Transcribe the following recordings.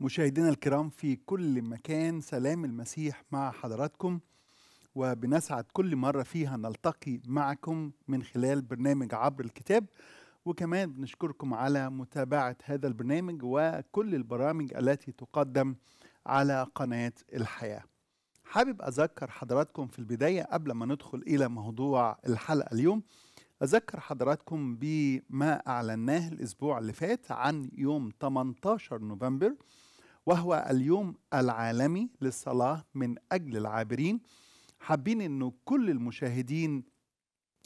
مشاهدينا الكرام في كل مكان سلام المسيح مع حضراتكم وبنسعد كل مرة فيها نلتقي معكم من خلال برنامج عبر الكتاب وكمان بنشكركم على متابعة هذا البرنامج وكل البرامج التي تقدم على قناة الحياة حابب أذكر حضراتكم في البداية قبل ما ندخل إلى موضوع الحلقة اليوم أذكر حضراتكم بما أعلناه الأسبوع اللي فات عن يوم 18 نوفمبر وهو اليوم العالمي للصلاة من أجل العابرين حابين أنه كل المشاهدين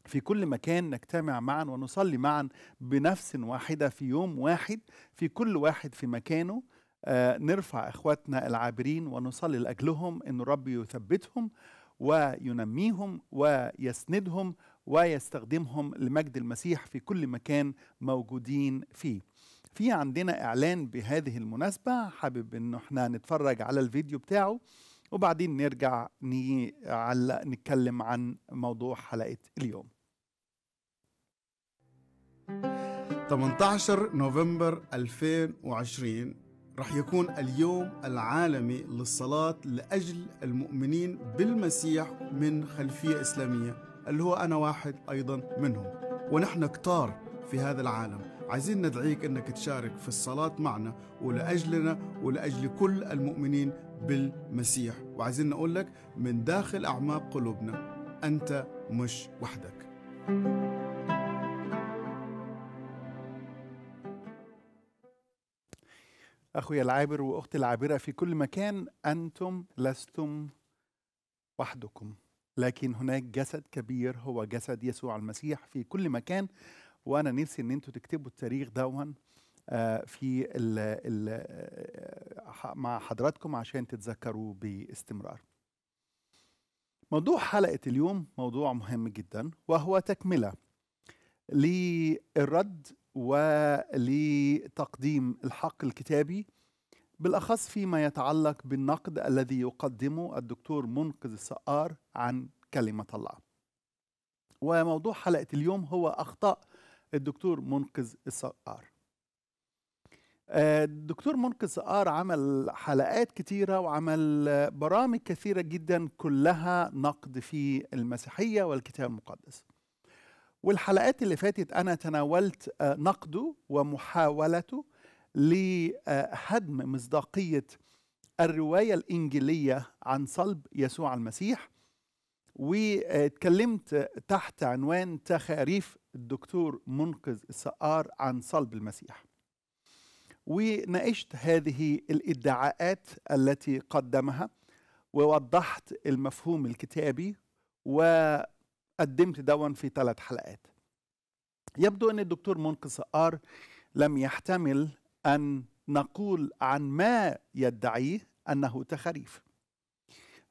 في كل مكان نجتمع معا ونصلي معا بنفس واحدة في يوم واحد في كل واحد في مكانه آه نرفع إخواتنا العابرين ونصلي لأجلهم أن ربي يثبتهم وينميهم ويسندهم ويستخدمهم لمجد المسيح في كل مكان موجودين فيه في عندنا اعلان بهذه المناسبه حابب انه احنا نتفرج على الفيديو بتاعه وبعدين نرجع نعلق نتكلم عن موضوع حلقه اليوم 18 نوفمبر 2020 رح يكون اليوم العالمي للصلاة لأجل المؤمنين بالمسيح من خلفية إسلامية اللي هو أنا واحد أيضا منهم ونحن كتار في هذا العالم عايزين ندعيك انك تشارك في الصلاة معنا ولاجلنا ولاجل كل المؤمنين بالمسيح وعايزين نقول لك من داخل اعماق قلوبنا انت مش وحدك اخويا العابر واختي العابره في كل مكان انتم لستم وحدكم لكن هناك جسد كبير هو جسد يسوع المسيح في كل مكان وانا نفسي ان انتوا تكتبوا التاريخ دون آه، في الـ الـ آه، مع حضراتكم عشان تتذكروا باستمرار موضوع حلقة اليوم موضوع مهم جدا وهو تكملة للرد ولتقديم الحق الكتابي بالأخص فيما يتعلق بالنقد الذي يقدمه الدكتور منقذ السقار عن كلمة الله وموضوع حلقة اليوم هو أخطاء الدكتور منقذ السقار آه، الدكتور منقذ سقار عمل حلقات كتيرة وعمل برامج كثيرة جدا كلها نقد في المسيحية والكتاب المقدس والحلقات اللي فاتت أنا تناولت آه، نقده ومحاولته لهدم مصداقية الرواية الإنجيلية عن صلب يسوع المسيح واتكلمت تحت عنوان تخاريف الدكتور منقذ السقار عن صلب المسيح وناقشت هذه الادعاءات التي قدمها ووضحت المفهوم الكتابي وقدمت دون في ثلاث حلقات يبدو ان الدكتور منقذ سقار لم يحتمل ان نقول عن ما يدعيه انه تخريف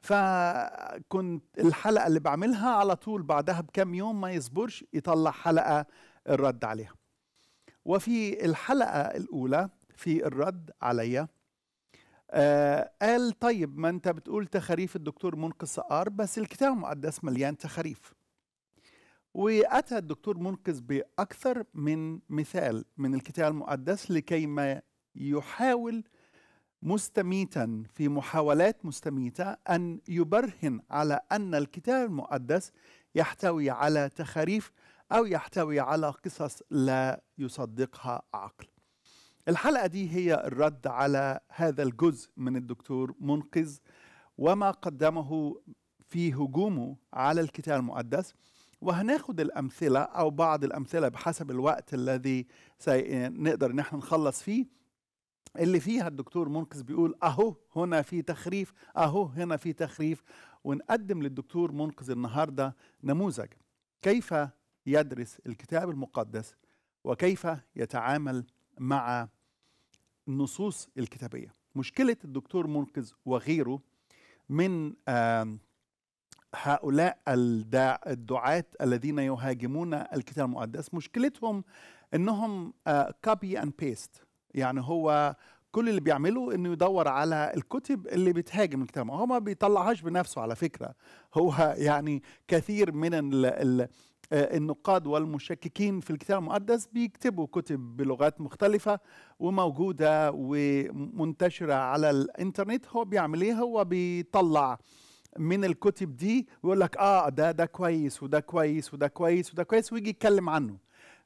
فكنت الحلقه اللي بعملها على طول بعدها بكام يوم ما يصبرش يطلع حلقه الرد عليها وفي الحلقه الاولى في الرد عليا آه قال طيب ما انت بتقول تخاريف الدكتور منقذ سقار بس الكتاب المقدس مليان تخاريف واتى الدكتور منقذ باكثر من مثال من الكتاب المقدس لكي ما يحاول مستميتا في محاولات مستميته ان يبرهن على ان الكتاب المقدس يحتوي على تخاريف او يحتوي على قصص لا يصدقها عقل. الحلقه دي هي الرد على هذا الجزء من الدكتور منقذ وما قدمه في هجومه على الكتاب المقدس وهناخد الامثله او بعض الامثله بحسب الوقت الذي سنقدر ان احنا نخلص فيه اللي فيها الدكتور منقذ بيقول اهو هنا في تخريف اهو هنا في تخريف ونقدم للدكتور منقذ النهارده نموذج كيف يدرس الكتاب المقدس وكيف يتعامل مع النصوص الكتابيه مشكله الدكتور منقذ وغيره من هؤلاء الدعاة الذين يهاجمون الكتاب المقدس مشكلتهم انهم كوبي اند بيست يعني هو كل اللي بيعمله انه يدور على الكتب اللي بتهاجم الكتاب هو ما بيطلعهاش بنفسه على فكره هو يعني كثير من ال ال النقاد والمشككين في الكتاب المقدس بيكتبوا كتب بلغات مختلفة وموجودة ومنتشرة على الانترنت هو بيعمل ايه هو بيطلع من الكتب دي ويقول لك اه ده ده كويس وده كويس وده كويس وده كويس ويجي يتكلم عنه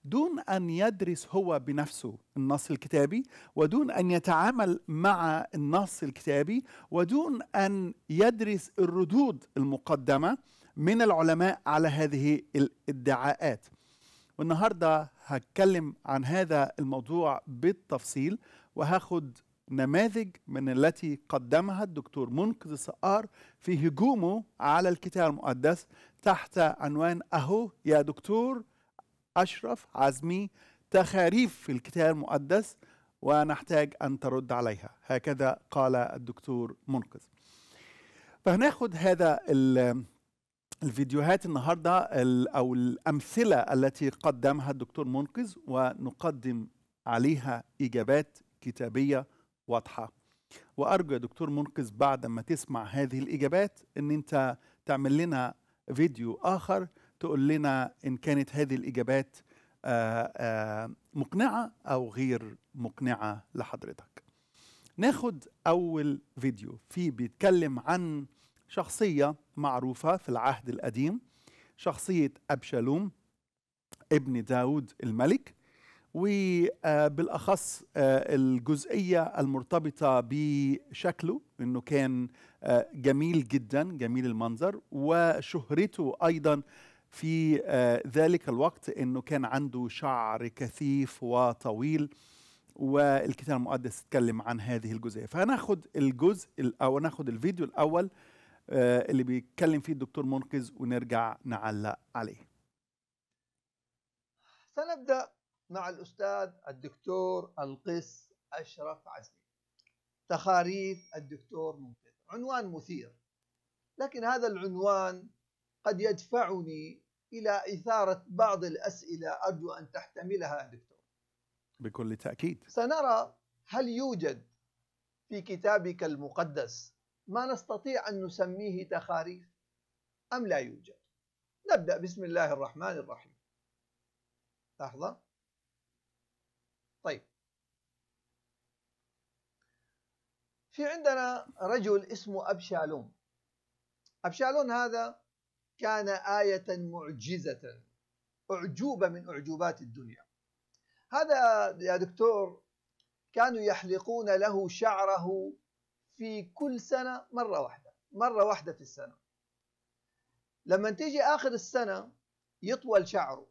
دون ان يدرس هو بنفسه النص الكتابي ودون ان يتعامل مع النص الكتابي ودون ان يدرس الردود المقدمه من العلماء على هذه الادعاءات. والنهارده هتكلم عن هذا الموضوع بالتفصيل وهاخد نماذج من التي قدمها الدكتور منقذ السقار في هجومه على الكتاب المقدس تحت عنوان اهو يا دكتور أشرف عزمي تخاريف في الكتاب المقدس ونحتاج أن ترد عليها هكذا قال الدكتور منقذ فهناخد هذا الفيديوهات النهاردة أو الأمثلة التي قدمها الدكتور منقذ ونقدم عليها إجابات كتابية واضحة وأرجو يا دكتور منقذ بعد ما تسمع هذه الإجابات أن أنت تعمل لنا فيديو آخر تقول لنا إن كانت هذه الإجابات آه، آه، مقنعة أو غير مقنعة لحضرتك ناخد أول فيديو فيه بيتكلم عن شخصية معروفة في العهد القديم شخصية أبشالوم ابن داود الملك وبالأخص آه، الجزئية المرتبطة بشكله أنه كان جميل جدا جميل المنظر وشهرته أيضا في آه، ذلك الوقت انه كان عنده شعر كثيف وطويل والكتاب المقدس تكلم عن هذه الجزئيه فهناخد الجزء او ناخد الفيديو الاول آه، اللي بيتكلم فيه الدكتور منقذ ونرجع نعلق عليه سنبدا مع الاستاذ الدكتور القس اشرف عزمي تخاريف الدكتور منقذ عنوان مثير لكن هذا العنوان قد يدفعني إلى إثارة بعض الأسئلة أرجو أن تحتملها دكتور بكل تأكيد سنرى هل يوجد في كتابك المقدس ما نستطيع أن نسميه تخاريف أم لا يوجد نبدأ بسم الله الرحمن الرحيم لحظة طيب في عندنا رجل اسمه أبشالوم أبشالون هذا كان آية معجزة أعجوبة من أعجوبات الدنيا هذا يا دكتور كانوا يحلقون له شعره في كل سنة مرة واحدة مرة واحدة في السنة لما تيجي آخر السنة يطول شعره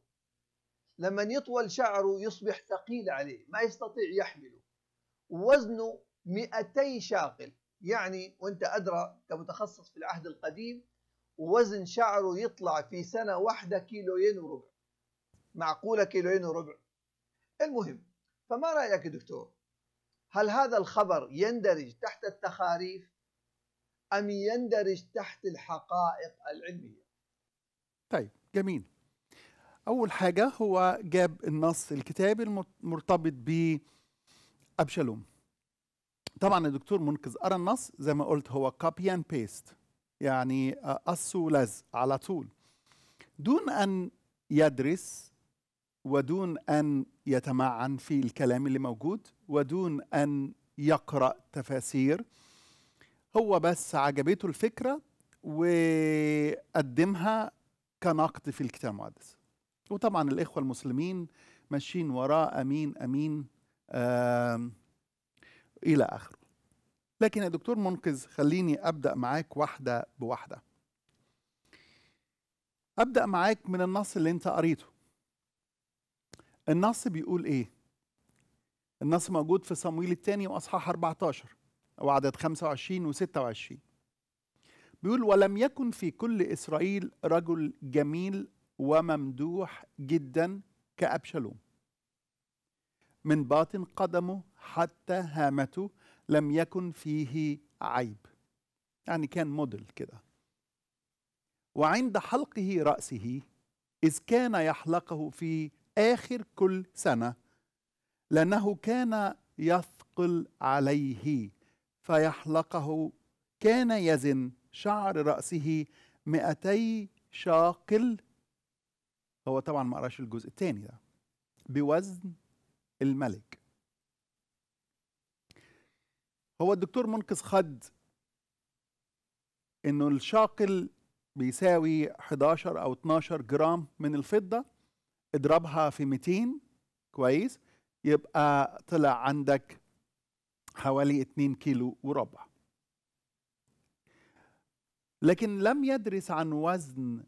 لما يطول شعره يصبح ثقيل عليه ما يستطيع يحمله وزنه 200 شاقل يعني وانت أدرى كمتخصص في العهد القديم ووزن شعره يطلع في سنة واحدة كيلوين وربع معقولة كيلوين وربع المهم فما رأيك دكتور هل هذا الخبر يندرج تحت التخاريف أم يندرج تحت الحقائق العلمية طيب جميل أول حاجة هو جاب النص الكتابي المرتبط ب أبشالوم طبعا الدكتور منقذ قرا النص زي ما قلت هو كوبي اند بيست يعني قص آه، ولز على طول دون أن يدرس ودون أن يتمعن في الكلام اللي موجود ودون أن يقرأ تفاسير هو بس عجبته الفكرة وقدمها كنقد في الكتاب المقدس وطبعا الإخوة المسلمين ماشيين وراه أمين أمين آم إلى آخره لكن يا دكتور منقذ خليني ابدا معاك واحده بواحده ابدا معاك من النص اللي انت قريته النص بيقول ايه النص موجود في صمويل الثاني واصحاح 14 او عدد 25 و26 بيقول ولم يكن في كل اسرائيل رجل جميل وممدوح جدا كابشالوم من باطن قدمه حتى هامته لم يكن فيه عيب يعني كان موديل كده وعند حلقه رأسه إذ كان يحلقه في آخر كل سنة لأنه كان يثقل عليه فيحلقه كان يزن شعر رأسه 200 شاقل هو طبعا ما قراش الجزء الثاني ده بوزن الملك هو الدكتور منقذ خد انه الشاقل بيساوي 11 او 12 جرام من الفضه اضربها في 200 كويس يبقى طلع عندك حوالي 2 كيلو وربع لكن لم يدرس عن وزن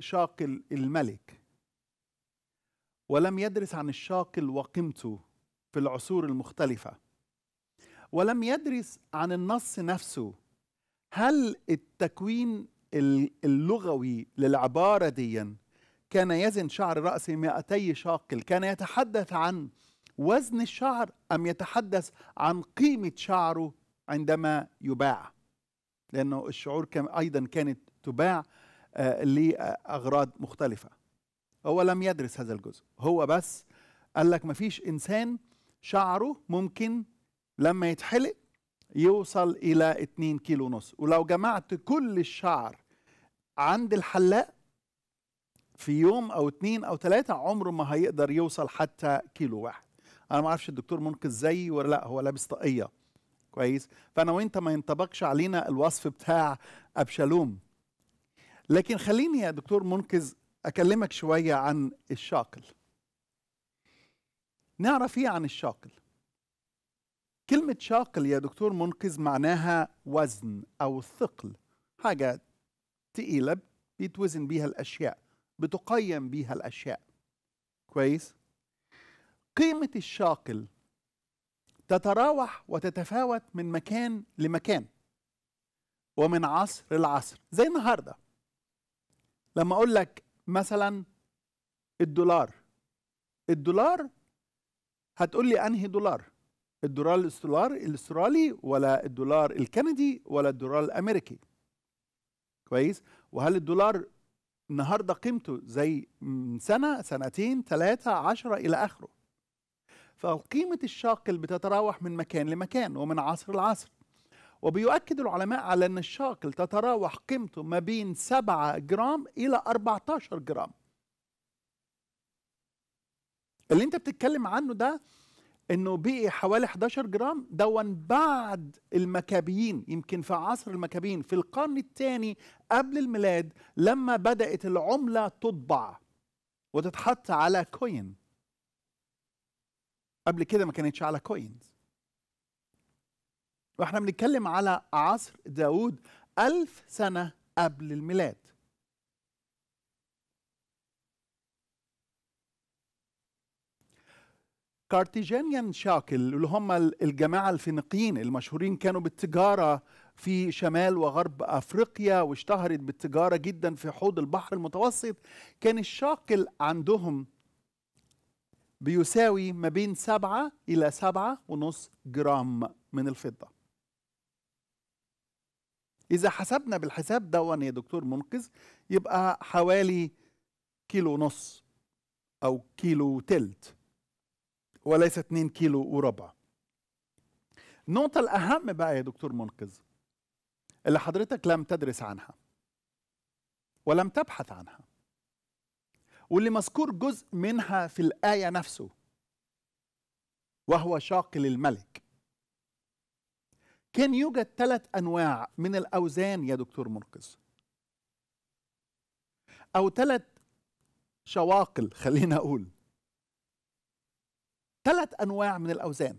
شاقل الملك ولم يدرس عن الشاقل وقيمته في العصور المختلفه ولم يدرس عن النص نفسه هل التكوين اللغوي للعبارة دي كان يزن شعر رأسه 200 شاقل كان يتحدث عن وزن الشعر أم يتحدث عن قيمة شعره عندما يباع لأنه الشعور كان أيضا كانت تباع آه، لأغراض مختلفة هو لم يدرس هذا الجزء هو بس قال لك مفيش إنسان شعره ممكن لما يتحلق يوصل الى 2 كيلو ونص ولو جمعت كل الشعر عند الحلاق في يوم او اتنين او تلاتة عمره ما هيقدر يوصل حتى كيلو واحد انا ما اعرفش الدكتور منقذ زيي ولا لا هو لابس طاقيه كويس فانا وانت ما ينطبقش علينا الوصف بتاع ابشالوم لكن خليني يا دكتور منقذ اكلمك شويه عن الشاقل نعرف ايه عن الشاقل كلمة شاقل يا دكتور منقذ معناها وزن أو ثقل حاجة تقيلة بيتوزن بيها الأشياء بتقيم بيها الأشياء كويس قيمة الشاقل تتراوح وتتفاوت من مكان لمكان ومن عصر لعصر زي النهارده لما اقول لك مثلا الدولار الدولار هتقول لي انهي دولار الدولار الاستولار الاسترالي ولا الدولار الكندي ولا الدولار الامريكي كويس وهل الدولار النهارده قيمته زي من سنه سنتين ثلاثه عشرة الى اخره فقيمه الشاقل بتتراوح من مكان لمكان ومن عصر لعصر وبيؤكد العلماء على ان الشاقل تتراوح قيمته ما بين 7 جرام الى 14 جرام اللي انت بتتكلم عنه ده انه بقي حوالي 11 جرام دون بعد المكابيين يمكن في عصر المكابيين في القرن الثاني قبل الميلاد لما بدات العمله تطبع وتتحط على كوين قبل كده ما كانتش على كوينز واحنا بنتكلم على عصر داود ألف سنة قبل الميلاد كارتيجينيان شاكل اللي هم الجماعة الفينيقيين المشهورين كانوا بالتجارة في شمال وغرب أفريقيا واشتهرت بالتجارة جدا في حوض البحر المتوسط كان الشاكل عندهم بيساوي ما بين سبعة إلى سبعة ونص جرام من الفضة إذا حسبنا بالحساب دون يا دكتور منقذ يبقى حوالي كيلو ونص أو كيلو تلت وليس 2 كيلو وربع النقطة الأهم بقى يا دكتور منقذ اللي حضرتك لم تدرس عنها ولم تبحث عنها واللي مذكور جزء منها في الآية نفسه وهو شاق للملك كان يوجد ثلاث أنواع من الأوزان يا دكتور منقذ أو ثلاث شواقل خلينا أقول ثلاث أنواع من الأوزان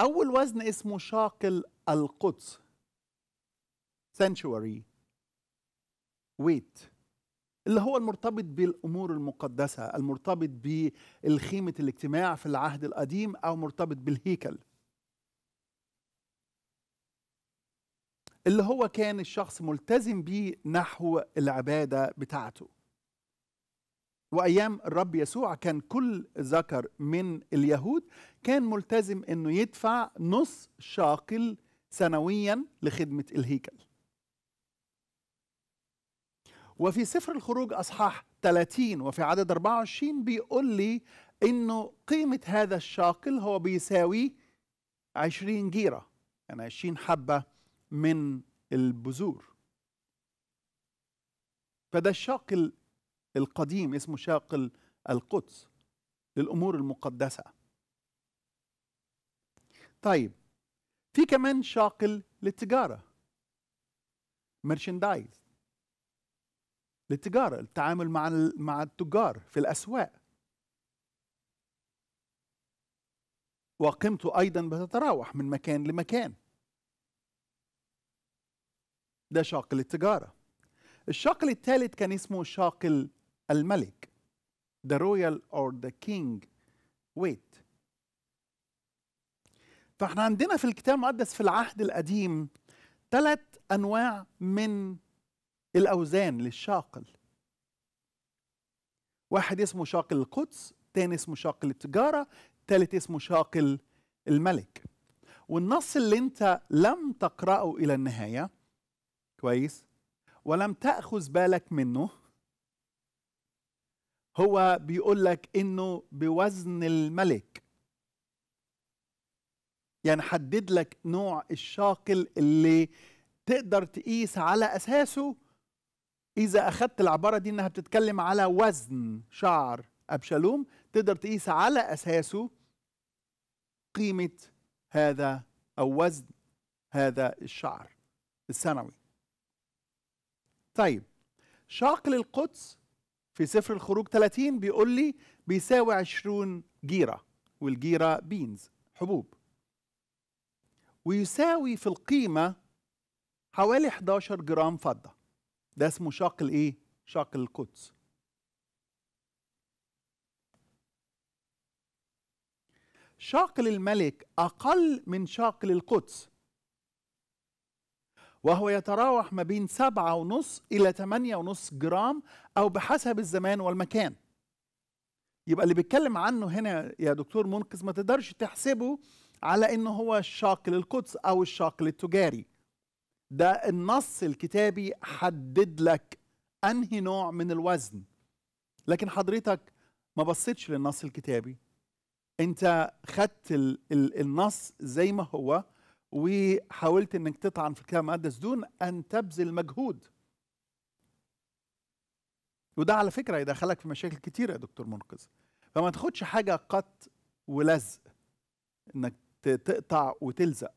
أول وزن اسمه شاقل القدس sanctuary ويت اللي هو المرتبط بالامور المقدسه المرتبط بالخيمه الاجتماع في العهد القديم او مرتبط بالهيكل اللي هو كان الشخص ملتزم بيه نحو العباده بتاعته وايام الرب يسوع كان كل ذكر من اليهود كان ملتزم انه يدفع نص شاقل سنويا لخدمه الهيكل وفي سفر الخروج اصحاح 30 وفي عدد 24 بيقول لي انه قيمه هذا الشاقل هو بيساوي 20 جيره يعني 20 حبه من البذور فده الشاقل القديم اسمه شاق القدس للأمور المقدسة طيب في كمان شاقل للتجارة merchandise للتجارة التعامل مع مع التجار في الأسواق وقيمته أيضا بتتراوح من مكان لمكان ده شاقل التجارة الشاقل الثالث كان اسمه شاقل الملك the royal or the king wait فاحنا عندنا في الكتاب المقدس في العهد القديم ثلاث انواع من الاوزان للشاقل واحد اسمه شاقل القدس تاني اسمه شاقل التجارة تالت اسمه شاقل الملك والنص اللي انت لم تقرأه إلى النهاية كويس ولم تأخذ بالك منه هو بيقول لك انه بوزن الملك يعني حدد لك نوع الشاقل اللي تقدر تقيس على اساسه اذا اخذت العباره دي انها بتتكلم على وزن شعر ابشالوم تقدر تقيس على اساسه قيمه هذا او وزن هذا الشعر السنوي طيب شاقل القدس في سفر الخروج 30 بيقول لي بيساوي 20 جيرة والجيرة بينز حبوب ويساوي في القيمة حوالي 11 جرام فضة ده اسمه شاق الايه؟ شاق القدس شاقل الملك أقل من شاقل القدس وهو يتراوح ما بين سبعة ونص إلى ثمانية ونص جرام أو بحسب الزمان والمكان يبقى اللي بيتكلم عنه هنا يا دكتور منقذ ما تقدرش تحسبه على انه هو الشاق للقدس او الشاق للتجاري ده النص الكتابي حدد لك انهي نوع من الوزن لكن حضرتك ما بصيتش للنص الكتابي انت خدت النص زي ما هو وحاولت انك تطعن في الكتاب المقدس دون ان تبذل مجهود وده على فكره يدخلك في مشاكل كتيره يا دكتور منقذ فما تاخدش حاجه قط ولزق انك تقطع وتلزق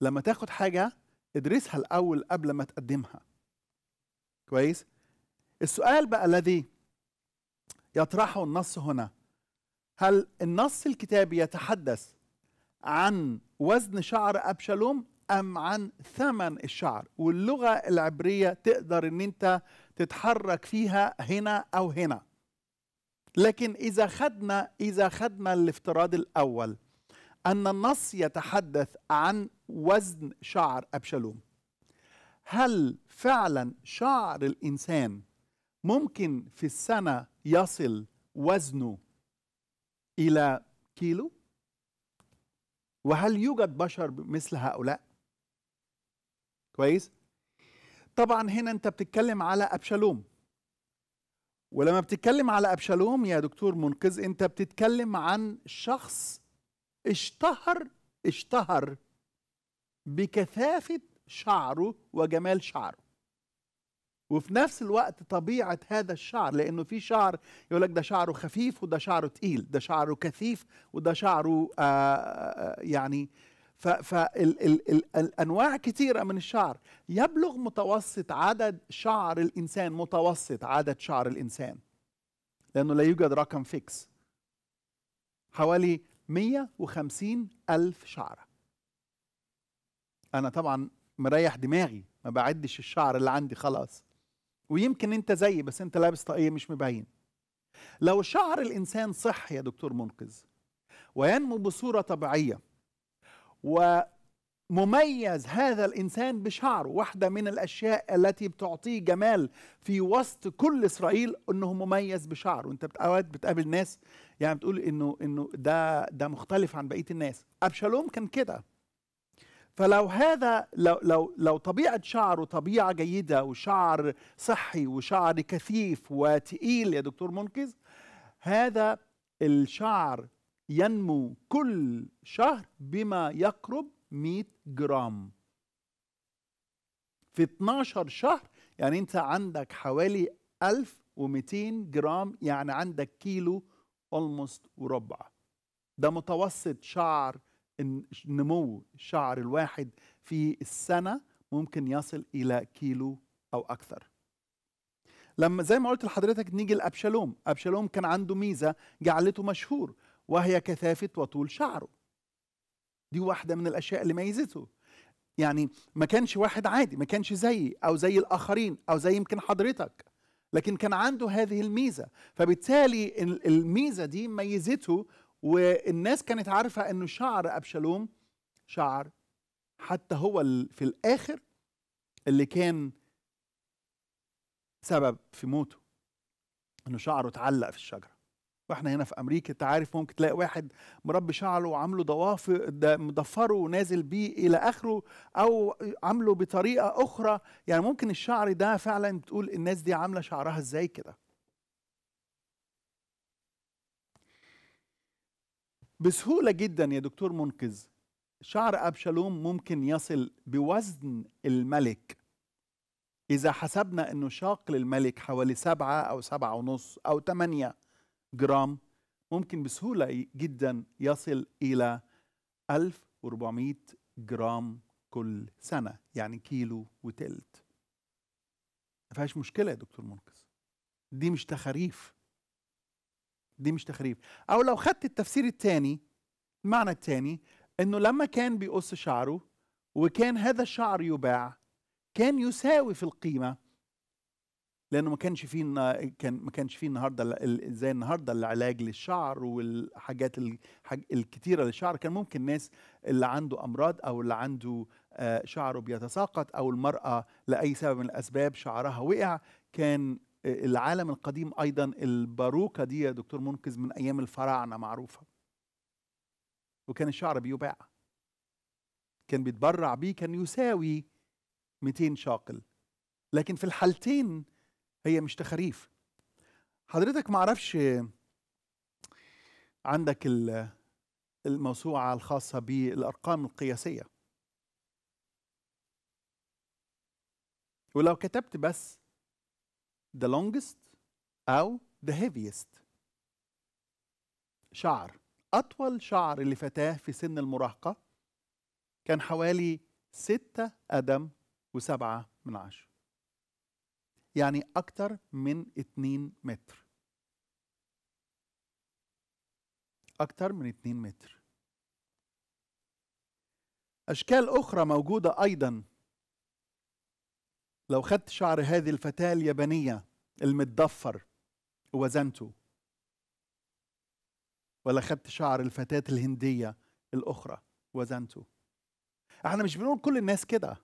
لما تاخد حاجه ادرسها الاول قبل ما تقدمها كويس السؤال بقى الذي يطرحه النص هنا هل النص الكتابي يتحدث عن وزن شعر أبشالوم أم عن ثمن الشعر واللغة العبرية تقدر أن أنت تتحرك فيها هنا أو هنا لكن إذا خدنا إذا خدنا الافتراض الأول أن النص يتحدث عن وزن شعر أبشالوم هل فعلا شعر الإنسان ممكن في السنة يصل وزنه إلى كيلو؟ وهل يوجد بشر مثل هؤلاء كويس طبعا هنا انت بتتكلم على ابشالوم ولما بتتكلم على ابشالوم يا دكتور منقذ انت بتتكلم عن شخص اشتهر اشتهر بكثافه شعره وجمال شعره وفي نفس الوقت طبيعة هذا الشعر لأنه في شعر يقول لك ده شعره خفيف وده شعره تقيل ده شعره كثيف وده شعره آآ آه، آه، يعني فالأنواع كثيرة من الشعر يبلغ متوسط عدد شعر الإنسان متوسط عدد شعر الإنسان لأنه لا يوجد رقم فيكس حوالي 150 ألف شعرة أنا طبعا مريح دماغي ما بعدش الشعر اللي عندي خلاص ويمكن انت زيي بس انت لابس طاقيه مش مبين لو شعر الانسان صح يا دكتور منقذ وينمو بصوره طبيعيه ومميز هذا الانسان بشعره واحده من الاشياء التي بتعطيه جمال في وسط كل اسرائيل انه مميز بشعره انت اوقات بتقابل ناس يعني بتقول انه انه ده ده مختلف عن بقيه الناس ابشالوم كان كده فلو هذا لو لو لو طبيعه شعره طبيعه جيده وشعر صحي وشعر كثيف وتقيل يا دكتور منقذ هذا الشعر ينمو كل شهر بما يقرب 100 جرام في 12 شهر يعني انت عندك حوالي 1200 جرام يعني عندك كيلو اولموست وربع ده متوسط شعر نمو الشعر الواحد في السنة ممكن يصل إلى كيلو أو أكثر لما زي ما قلت لحضرتك نيجي لأبشالوم أبشالوم كان عنده ميزة جعلته مشهور وهي كثافة وطول شعره دي واحدة من الأشياء اللي ميزته يعني ما كانش واحد عادي ما كانش زيي أو زي الآخرين أو زي يمكن حضرتك لكن كان عنده هذه الميزة فبالتالي الميزة دي ميزته والناس كانت عارفة أنه شعر أبشالوم شعر حتى هو في الآخر اللي كان سبب في موته أنه شعره اتعلق في الشجرة واحنا هنا في امريكا انت عارف ممكن تلاقي واحد مربي شعره وعامله ضوافر مضفره ونازل بيه الى اخره او عامله بطريقه اخرى يعني ممكن الشعر ده فعلا بتقول الناس دي عامله شعرها ازاي كده بسهولة جدا يا دكتور منقذ شعر أبشالوم ممكن يصل بوزن الملك إذا حسبنا أنه شاق للملك حوالي سبعة أو سبعة ونص أو ثمانية جرام ممكن بسهولة جدا يصل إلى 1400 جرام كل سنة يعني كيلو وتلت ما فيهاش مشكلة يا دكتور منقذ دي مش تخاريف دي مش تخريف او لو خدت التفسير الثاني المعنى الثاني انه لما كان بيقص شعره وكان هذا الشعر يباع كان يساوي في القيمه لانه ما كانش فيه كان ما كانش فيه النهارده زي النهارده العلاج للشعر والحاجات الكتيره للشعر كان ممكن الناس اللي عنده امراض او اللي عنده آه، شعره بيتساقط او المراه لاي سبب من الاسباب شعرها وقع كان العالم القديم ايضا الباروكه دي يا دكتور منقذ من ايام الفراعنه معروفه وكان الشعر بيباع كان بيتبرع بيه كان يساوي 200 شاقل لكن في الحالتين هي مش تخاريف حضرتك معرفش عندك الموسوعة الخاصة بالأرقام القياسية ولو كتبت بس the longest أو the heaviest شعر أطول شعر لفتاة في سن المراهقة كان حوالي ستة قدم وسبعة من عشرة يعني أكتر من اتنين متر أكتر من اتنين متر أشكال أخرى موجودة أيضا لو خدت شعر هذه الفتاة اليابانية المتضفر ووزنته ولا خدت شعر الفتاة الهندية الأخرى وزنته احنا مش بنقول كل الناس كده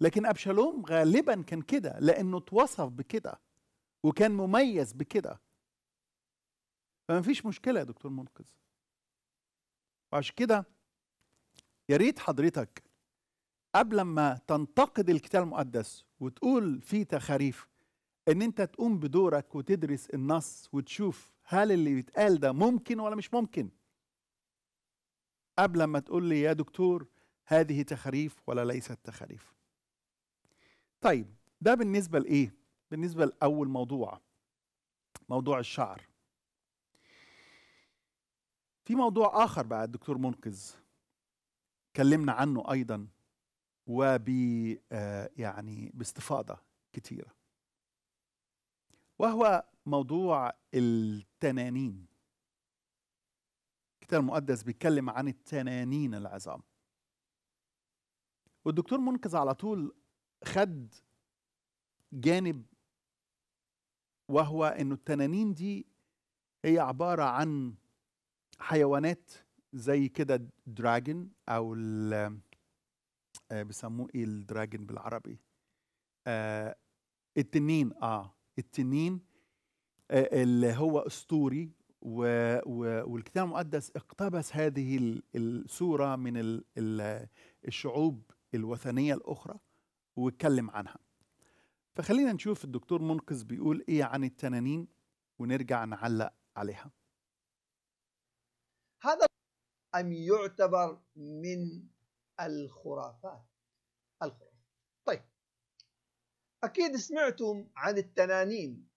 لكن أبشالوم غالبا كان كده لأنه اتوصف بكده وكان مميز بكده فما فيش مشكلة يا دكتور منقذ وعشان كده يا ريت حضرتك قبل ما تنتقد الكتاب المقدس وتقول في تخاريف ان انت تقوم بدورك وتدرس النص وتشوف هل اللي بيتقال ده ممكن ولا مش ممكن قبل ما تقول لي يا دكتور هذه تخاريف ولا ليست تخاريف طيب ده بالنسبة لإيه؟ بالنسبة لأول موضوع موضوع الشعر في موضوع آخر بقى الدكتور منقذ كلمنا عنه أيضا وب آه، يعني باستفاضه كثيره وهو موضوع التنانين الكتاب المقدس بيتكلم عن التنانين العظام والدكتور منقذ على طول خد جانب وهو انه التنانين دي هي عباره عن حيوانات زي كده دراجون او ال آه، بيسموه ايه الدراجون بالعربي آه التنين اه التنين آه اللي هو اسطوري و و والكتاب المقدس اقتبس هذه الصوره من ال ال الشعوب الوثنيه الاخرى واتكلم عنها فخلينا نشوف الدكتور منقذ بيقول ايه عن التنانين ونرجع نعلق عليها هذا أم يعتبر من الخرافات الخرافات طيب أكيد سمعتم عن التنانين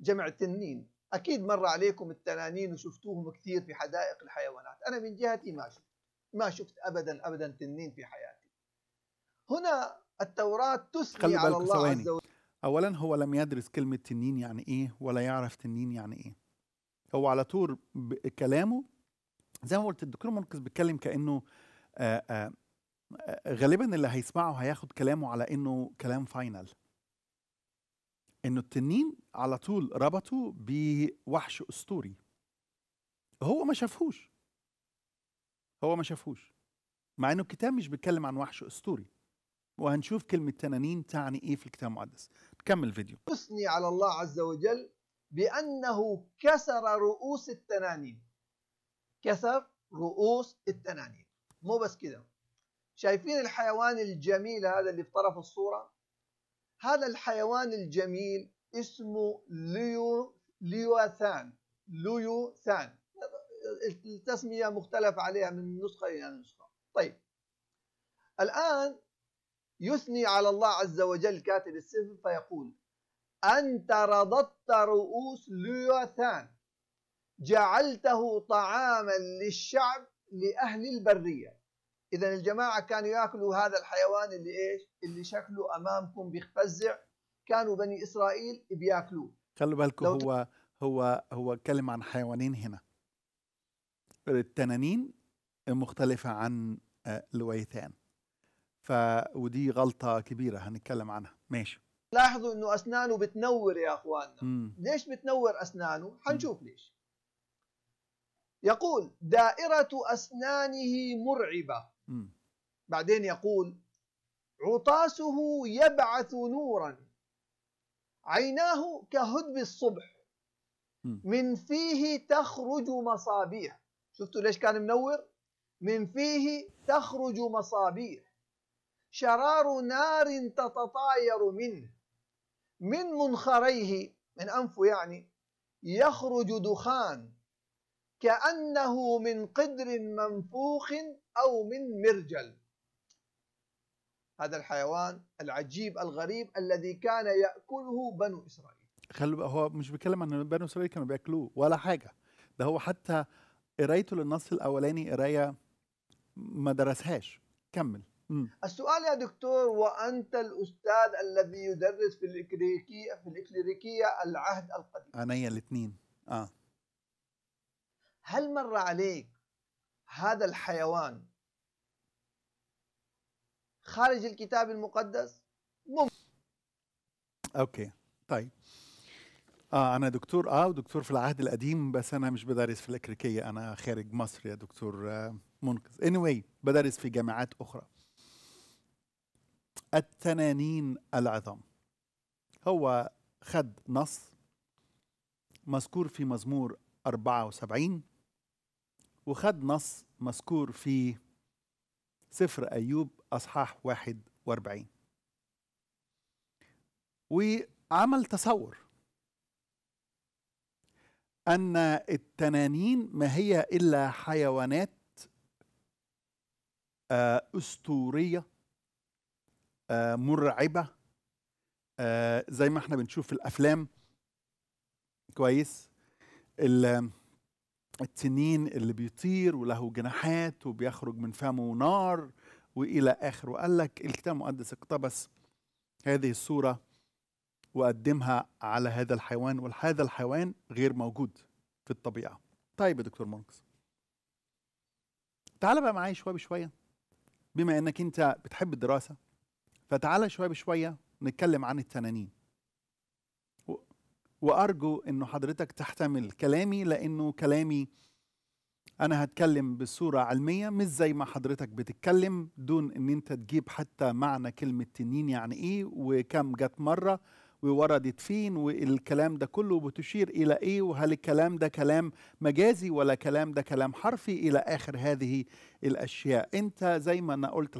جمع التنين أكيد مر عليكم التنانين وشفتوهم كثير في حدائق الحيوانات أنا من جهتي ما شفت ما شفت أبدا أبدا تنين في حياتي هنا التوراة تثني على الله سويني. عز وجل أولا هو لم يدرس كلمة تنين يعني إيه ولا يعرف تنين يعني إيه هو على طول كلامه زي ما قلت الدكتور منقذ بيتكلم كأنه آه، آه، آه، غالبا اللي هيسمعه هياخد كلامه على انه كلام فاينل انه التنين على طول ربطه بوحش اسطوري هو ما شافهوش هو ما شافهوش مع انه الكتاب مش بيتكلم عن وحش اسطوري وهنشوف كلمة تنانين تعني ايه في الكتاب المقدس نكمل الفيديو يثني على الله عز وجل بأنه كسر رؤوس التنانين كسر رؤوس التنانين مو بس كذا شايفين الحيوان الجميل هذا اللي في طرف الصورة هذا الحيوان الجميل اسمه ليو ليوثان ليوثان التسمية مختلف عليها من نسخة إلى نسخة طيب الآن يثني على الله عز وجل كاتب السفر فيقول أنت رضضت رؤوس ليوثان جعلته طعاما للشعب لأهل البرية إذا الجماعة كانوا يأكلوا هذا الحيوان اللي إيش اللي شكله أمامكم بيخفزع كانوا بني إسرائيل بياكلوه خلوا بالكم هو هو هو اتكلم عن حيوانين هنا التنانين مختلفة عن آه، الويتان ف ودي غلطة كبيرة هنتكلم عنها ماشي لاحظوا انه اسنانه بتنور يا اخواننا مم. ليش بتنور اسنانه؟ حنشوف ليش يقول دائرة أسنانه مرعبة بعدين يقول عطاسه يبعث نورا عيناه كهدب الصبح من فيه تخرج مصابيح شفتوا ليش كان منور من فيه تخرج مصابيح شرار نار تتطاير منه من منخريه من أنفه يعني يخرج دخان كأنه من قدر منفوخ أو من مرجل هذا الحيوان العجيب الغريب الذي كان يأكله بنو إسرائيل خلوا هو مش بيتكلم عن بنو إسرائيل كانوا بياكلوه ولا حاجة ده هو حتى قرايته للنص الأولاني قراية ما درسهاش كمل السؤال يا دكتور وانت الاستاذ الذي يدرس في الإكليريكية في الإكليريكية العهد القديم أنا الاثنين اه هل مر عليك هذا الحيوان خارج الكتاب المقدس؟ ممكن اوكي طيب آه أنا دكتور آه ودكتور في العهد القديم بس أنا مش بدرس في الأكريكية أنا خارج مصر يا دكتور آه منقذ anyway بدرس في جامعات أخرى التنانين العظام هو خد نص مذكور في مزمور 74 وخد نص مذكور في سفر أيوب أصحاح 41 وعمل تصور أن التنانين ما هي إلا حيوانات آه، أسطورية آه، مرعبة آه، زي ما احنا بنشوف في الأفلام كويس التنين اللي بيطير وله جناحات وبيخرج من فمه نار والى اخره وقال لك الكتاب المقدس اقتبس هذه الصوره وقدمها على هذا الحيوان وهذا الحيوان غير موجود في الطبيعه طيب يا دكتور مونكس تعال بقى معايا شويه بشويه بما انك انت بتحب الدراسه فتعالى شويه بشويه نتكلم عن التنانين وارجو انه حضرتك تحتمل كلامي لانه كلامي انا هتكلم بصوره علميه مش زي ما حضرتك بتتكلم دون ان انت تجيب حتى معنى كلمه تنين يعني ايه وكم جت مره ووردت فين والكلام ده كله بتشير الى ايه وهل الكلام ده كلام مجازي ولا كلام ده كلام حرفي الى اخر هذه الاشياء انت زي ما انا قلت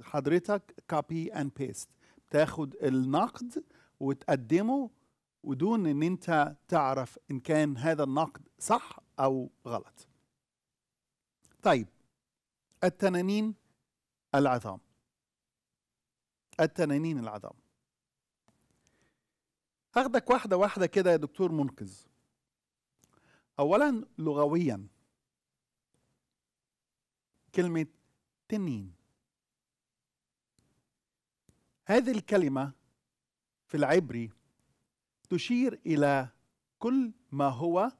لحضرتك كوبي اند بيست تاخد النقد وتقدمه ودون ان انت تعرف ان كان هذا النقد صح او غلط طيب التنانين العظام التنانين العظام هاخدك واحده واحده كده يا دكتور منقذ اولا لغويا كلمه تنين هذه الكلمه في العبري تشير الى كل ما هو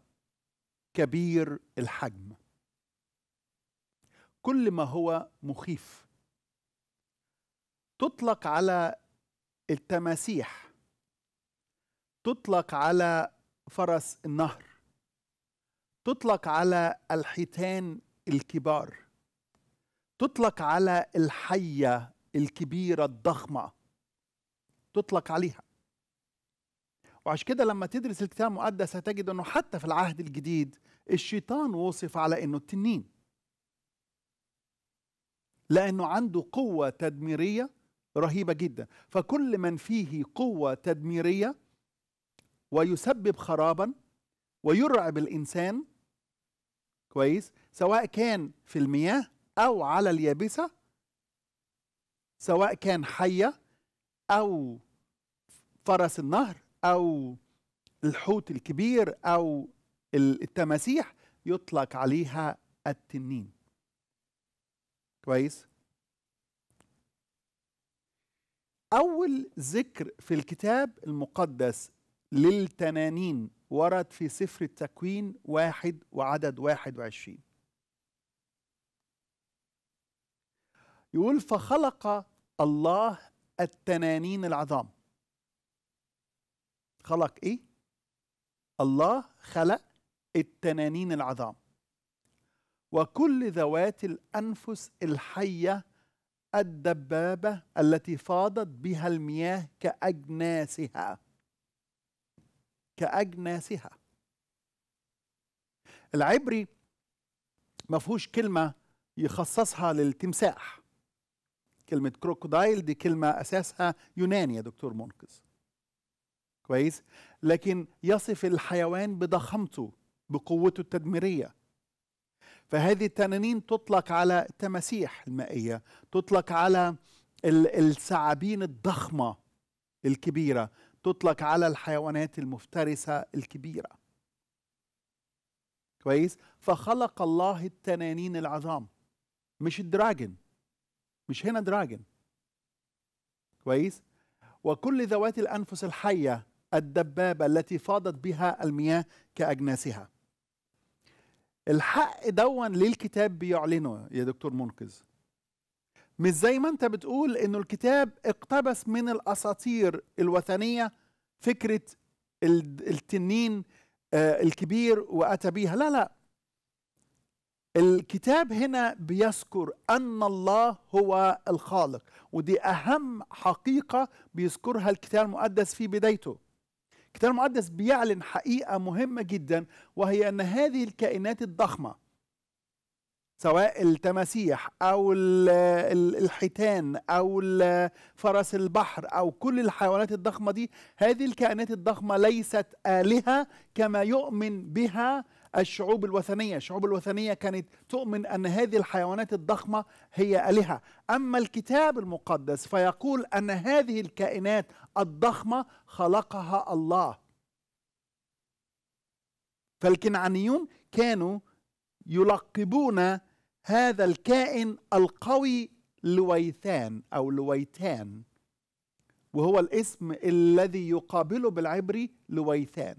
كبير الحجم كل ما هو مخيف تطلق على التماسيح تطلق على فرس النهر تطلق على الحيتان الكبار تطلق على الحيه الكبيره الضخمه تطلق عليها وعشان كده لما تدرس الكتاب المقدس هتجد انه حتى في العهد الجديد الشيطان وصف على انه التنين لانه عنده قوه تدميريه رهيبه جدا فكل من فيه قوه تدميريه ويسبب خرابا ويرعب الانسان كويس سواء كان في المياه او على اليابسه سواء كان حيه او فرس النهر أو الحوت الكبير أو التماسيح يطلق عليها التنين كويس أول ذكر في الكتاب المقدس للتنانين ورد في سفر التكوين واحد وعدد واحد وعشرين يقول فخلق الله التنانين العظام خلق ايه الله خلق التنانين العظام وكل ذوات الانفس الحيه الدبابه التي فاضت بها المياه كاجناسها كاجناسها العبري ما فيهوش كلمه يخصصها للتمساح كلمه كروكودايل دي كلمه اساسها يوناني يا دكتور منقذ كويس لكن يصف الحيوان بضخامته بقوته التدميريه فهذه التنانين تطلق على التماسيح المائيه تطلق على الثعابين الضخمه الكبيره تطلق على الحيوانات المفترسه الكبيره كويس فخلق الله التنانين العظام مش الدراجن مش هنا دراجن كويس وكل ذوات الانفس الحيه الدبابة التي فاضت بها المياه كأجناسها الحق دون للكتاب بيعلنه يا دكتور منقذ مش زي ما انت بتقول انه الكتاب اقتبس من الاساطير الوثنيه فكره التنين آه، الكبير واتى بيها لا لا الكتاب هنا بيذكر ان الله هو الخالق ودي اهم حقيقه بيذكرها الكتاب المقدس في بدايته الكتاب المقدس بيعلن حقيقة مهمة جدا وهي أن هذه الكائنات الضخمة سواء التماسيح أو الحيتان أو فرس البحر أو كل الحيوانات الضخمة دي هذه الكائنات الضخمة ليست آلهة كما يؤمن بها الشعوب الوثنيه، الشعوب الوثنيه كانت تؤمن ان هذه الحيوانات الضخمه هي الهه، اما الكتاب المقدس فيقول ان هذه الكائنات الضخمه خلقها الله. فالكنعانيون كانوا يلقبون هذا الكائن القوي لويثان او لويتان وهو الاسم الذي يقابله بالعبري لويثان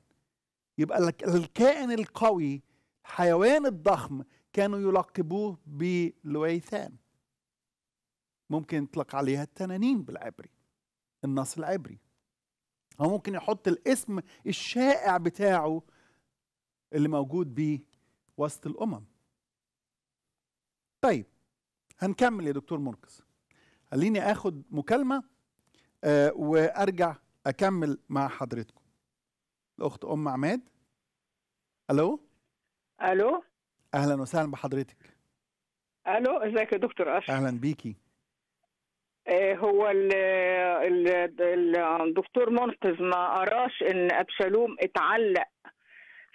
يبقى الكائن القوي الحيوان الضخم كانوا يلقبوه بلويثان ممكن يطلق عليها التنانين بالعبري النص العبري أو ممكن يحط الاسم الشائع بتاعه اللي موجود بيه وسط الأمم طيب هنكمل يا دكتور مركز خليني اخد مكالمه آه وارجع اكمل مع حضرتكم الاخت ام عماد الو الو اهلا وسهلا بحضرتك الو ازيك يا دكتور اشرف اهلا بيكي إيه، هو الدكتور منقذ ما قراش ان ابشالوم اتعلق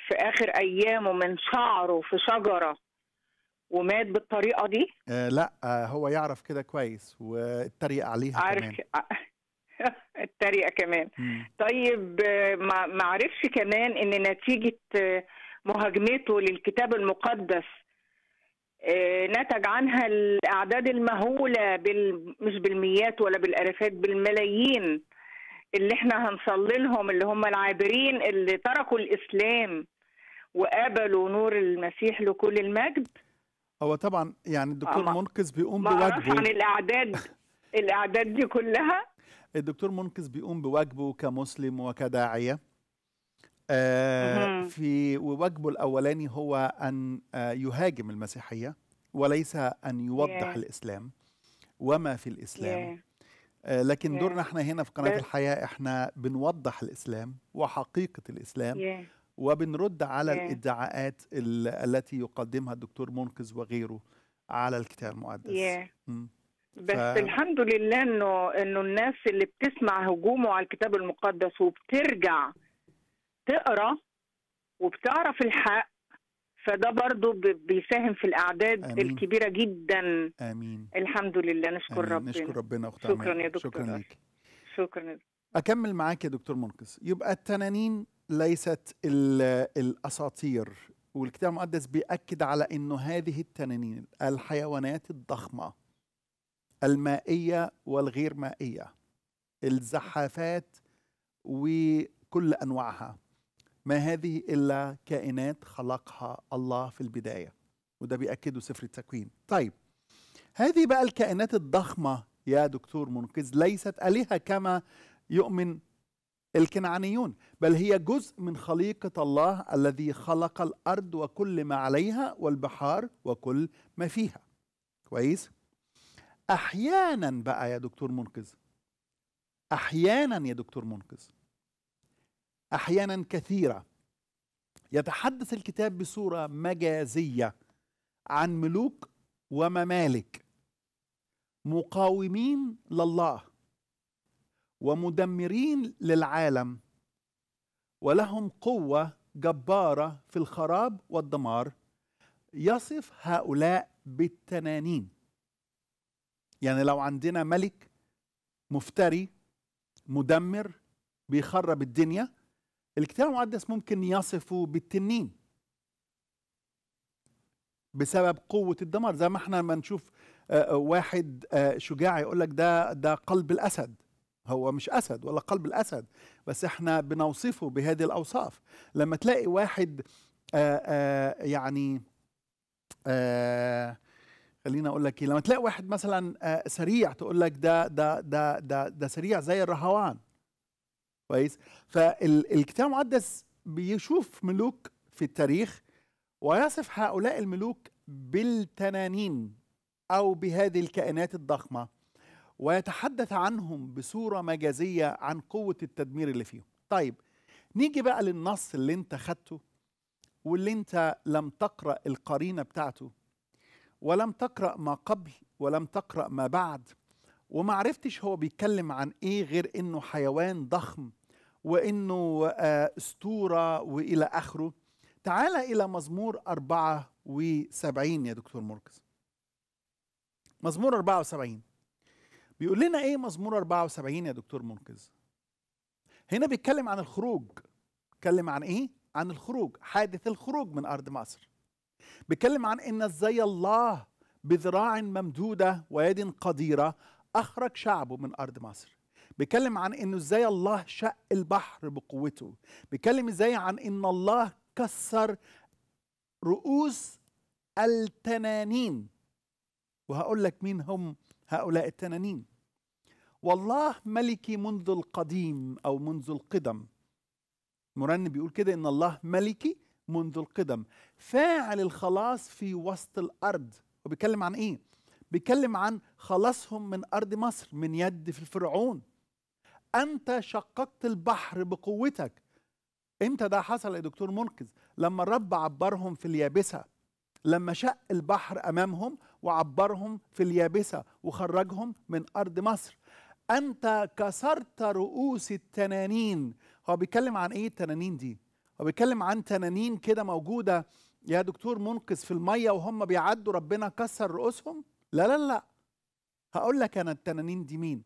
في اخر ايامه من شعره في شجره ومات بالطريقه دي آه لا آه هو يعرف كده كويس واتريق عليها عارف كمان اتريق كمان مم. طيب ما عرفش كمان ان نتيجه مهاجمته للكتاب المقدس آه، نتج عنها الاعداد المهوله بال... مش بالمئات ولا بالالافات بالملايين اللي احنا هنصلي لهم اللي هم العابرين اللي تركوا الاسلام وقابلوا نور المسيح لكل المجد هو طبعا يعني الدكتور آه، منقذ بيقوم بواجبه عن الاعداد الاعداد دي كلها الدكتور منقذ بيقوم بواجبه كمسلم وكداعيه آه، في وواجبه الأولاني هو أن آه، يهاجم المسيحية وليس أن يوضح yeah. الإسلام وما في الإسلام yeah. آه، لكن yeah. دورنا احنا هنا في قناة الحياة احنا بنوضح الإسلام وحقيقة الإسلام yeah. وبنرد على yeah. الادعاءات التي يقدمها الدكتور منقذ وغيره على الكتاب المقدس yeah. بس ف... الحمد لله انه انه الناس اللي بتسمع هجومه على الكتاب المقدس وبترجع بتقرا وبتعرف الحق فده برضو بيساهم في الاعداد آمين. الكبيره جدا امين الحمد لله نشكر آمين. ربنا نشكر ربنا اخت شكرا يا دكتور شكرا لك شكرا اكمل معاك يا دكتور منقذ يبقى التنانين ليست الاساطير والكتاب المقدس بيأكد على انه هذه التنانين الحيوانات الضخمه المائيه والغير مائيه الزحافات وكل انواعها ما هذه إلا كائنات خلقها الله في البداية وده بيأكده سفر التكوين طيب هذه بقى الكائنات الضخمة يا دكتور منقذ ليست آلهة كما يؤمن الكنعانيون بل هي جزء من خليقة الله الذي خلق الأرض وكل ما عليها والبحار وكل ما فيها كويس أحيانا بقى يا دكتور منقذ أحيانا يا دكتور منقذ احيانا كثيره يتحدث الكتاب بصوره مجازيه عن ملوك وممالك مقاومين لله ومدمرين للعالم ولهم قوه جباره في الخراب والدمار يصف هؤلاء بالتنانين يعني لو عندنا ملك مفتري مدمر بيخرب الدنيا الكتاب المقدس ممكن يصفه بالتنين بسبب قوة الدمار زي ما احنا لما نشوف آه، آه، واحد آه، شجاع يقول لك ده ده قلب الأسد هو مش أسد ولا قلب الأسد بس احنا بنوصفه بهذه الأوصاف لما تلاقي واحد يعني خليني اقول لك إيه. لما تلاقي واحد مثلا سريع تقول لك ده ده ده ده ده سريع زي الرهوان كويس فالكتاب المقدس بيشوف ملوك في التاريخ ويصف هؤلاء الملوك بالتنانين او بهذه الكائنات الضخمه ويتحدث عنهم بصوره مجازيه عن قوه التدمير اللي فيهم طيب نيجي بقى للنص اللي انت خدته واللي انت لم تقرا القرينه بتاعته ولم تقرا ما قبل ولم تقرا ما بعد وما عرفتش هو بيتكلم عن ايه غير انه حيوان ضخم وانه آه، اسطوره والى اخره تعال الى مزمور 74 يا دكتور مركز مزمور 74 بيقول لنا ايه مزمور 74 يا دكتور مركز هنا بيتكلم عن الخروج بيتكلم عن ايه عن الخروج حادث الخروج من ارض مصر بيتكلم عن ان ازاي الله بذراع ممدوده ويد قديره اخرج شعبه من ارض مصر بيتكلم عن انه ازاي الله شق البحر بقوته بيتكلم ازاي عن ان الله كسر رؤوس التنانين وهقول لك مين هم هؤلاء التنانين والله ملكي منذ القديم او منذ القدم مرن بيقول كده ان الله ملكي منذ القدم فاعل الخلاص في وسط الارض وبيكلم عن ايه بيتكلم عن خلاصهم من أرض مصر من يد في الفرعون أنت شققت البحر بقوتك إمتى ده حصل يا دكتور منقذ لما الرب عبرهم في اليابسة لما شق البحر أمامهم وعبرهم في اليابسة وخرجهم من أرض مصر أنت كسرت رؤوس التنانين هو بيتكلم عن إيه التنانين دي هو بيتكلم عن تنانين كده موجودة يا دكتور منقذ في المية وهم بيعدوا ربنا كسر رؤوسهم لا لا لا هقول لك انا التنانين دي مين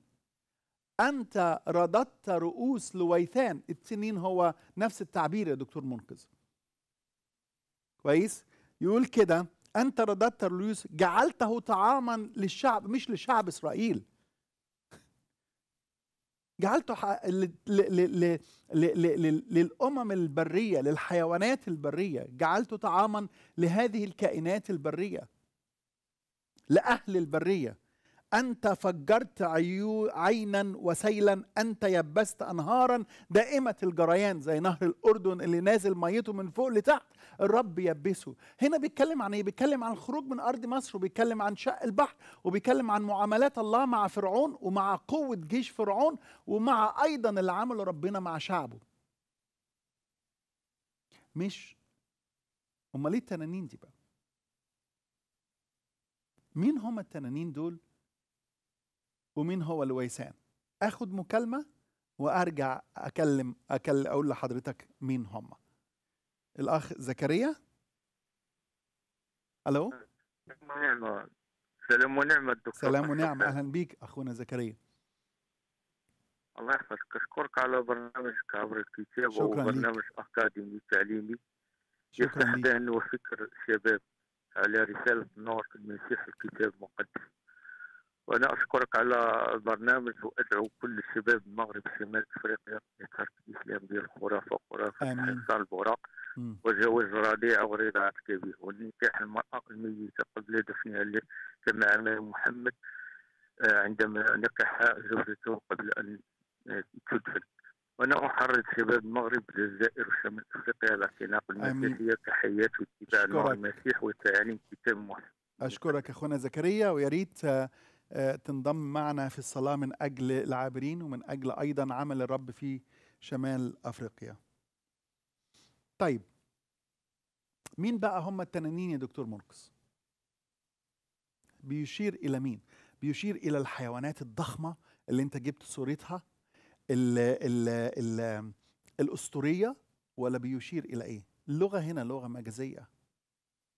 انت رددت رؤوس لويثان التنين هو نفس التعبير يا دكتور منقذ كويس يقول كده انت رددت رؤوس جعلته طعاما للشعب مش لشعب اسرائيل جعلته للأمم البرية للحيوانات البرية جعلته طعاما لهذه الكائنات البرية لأهل البرية أنت فجرت عينا وسيلا أنت يبست أنهارا دائمة الجريان زي نهر الأردن اللي نازل ميته من فوق لتحت الرب يبسه هنا بيتكلم عن إيه؟ بيتكلم عن الخروج من أرض مصر وبيتكلم عن شق البحر وبيتكلم عن معاملات الله مع فرعون ومع قوة جيش فرعون ومع أيضا اللي عمله ربنا مع شعبه مش أمال ليه التنانين دي بقى؟ مين هم التنانين دول ومين هو الويسان اخد مكالمه وارجع اكلم أكل اقول لحضرتك مين هم الاخ زكريا الو سلام ونعمة الدكتور سلام ونعم أهلا بيك أخونا زكريا الله يحفظك أشكرك على برنامجك عبر الكتاب شكرا وبرنامج أكاديمي تعليمي شكرا يفتح ذهن وفكر الشباب على رسالة النور المسيح الكتاب المقدس وأنا أشكرك على البرنامج وأدعو كل الشباب المغرب شمال أفريقيا يترك الإسلام ديال الخرافة خرافة حصان البراق وجواز رضيع ورضاعة كبير ونكاح المرأة الميتة قبل دفنها كما عمل محمد آه، عندما نكح زوجته قبل أن آه، تدفن وانا احرض شباب المغرب الجزائر وشمال افريقيا على اعتناق المسيحيه تحيات واتباع نور المسيح وتعاليم كتاب محمد اشكرك اخونا زكريا ويا ريت آه، آه، تنضم معنا في الصلاه من اجل العابرين ومن اجل ايضا عمل الرب في شمال افريقيا. طيب مين بقى هم التنانين يا دكتور مرقس؟ بيشير الى مين؟ بيشير الى الحيوانات الضخمه اللي انت جبت صورتها ال ال الـ الأسطورية ولا بيشير إلى إيه؟ اللغة هنا لغة مجازية